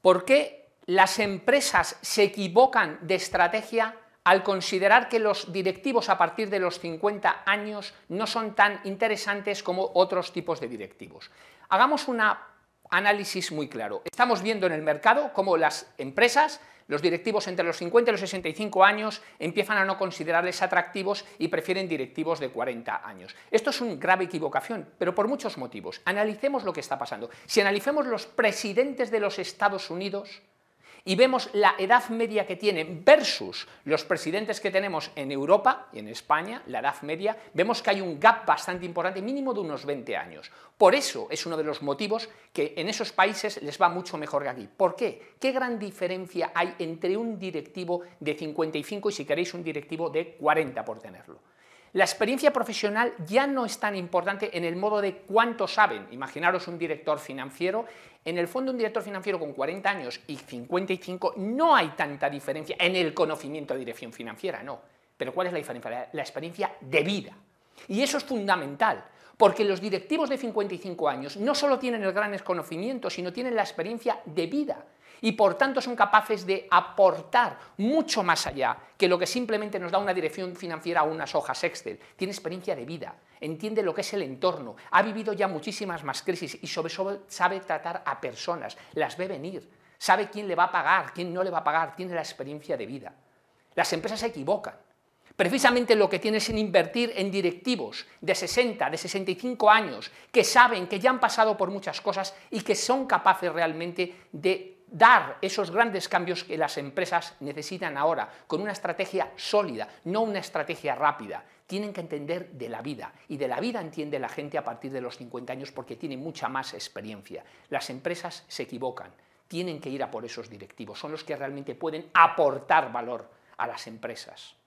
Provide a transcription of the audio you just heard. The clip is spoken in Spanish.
¿Por qué las empresas se equivocan de estrategia al considerar que los directivos a partir de los 50 años no son tan interesantes como otros tipos de directivos? Hagamos una análisis muy claro. Estamos viendo en el mercado cómo las empresas, los directivos entre los 50 y los 65 años empiezan a no considerarles atractivos y prefieren directivos de 40 años. Esto es una grave equivocación, pero por muchos motivos. Analicemos lo que está pasando. Si analicemos los presidentes de los Estados Unidos, y vemos la edad media que tienen versus los presidentes que tenemos en Europa y en España, la edad media, vemos que hay un gap bastante importante, mínimo de unos 20 años. Por eso es uno de los motivos que en esos países les va mucho mejor que aquí. ¿Por qué? ¿Qué gran diferencia hay entre un directivo de 55 y si queréis un directivo de 40 por tenerlo? La experiencia profesional ya no es tan importante en el modo de cuánto saben. Imaginaros un director financiero. En el fondo, un director financiero con 40 años y 55 no hay tanta diferencia en el conocimiento de dirección financiera, no. Pero ¿cuál es la diferencia? La experiencia de vida. Y eso es fundamental porque los directivos de 55 años no solo tienen el gran conocimiento, sino tienen la experiencia de vida y por tanto son capaces de aportar mucho más allá que lo que simplemente nos da una dirección financiera o unas hojas Excel. Tiene experiencia de vida, entiende lo que es el entorno, ha vivido ya muchísimas más crisis y sobre todo sabe tratar a personas, las ve venir, sabe quién le va a pagar, quién no le va a pagar, tiene la experiencia de vida. Las empresas se equivocan, Precisamente lo que tienes es invertir en directivos de 60, de 65 años, que saben que ya han pasado por muchas cosas y que son capaces realmente de dar esos grandes cambios que las empresas necesitan ahora, con una estrategia sólida, no una estrategia rápida. Tienen que entender de la vida, y de la vida entiende la gente a partir de los 50 años porque tiene mucha más experiencia. Las empresas se equivocan, tienen que ir a por esos directivos, son los que realmente pueden aportar valor a las empresas.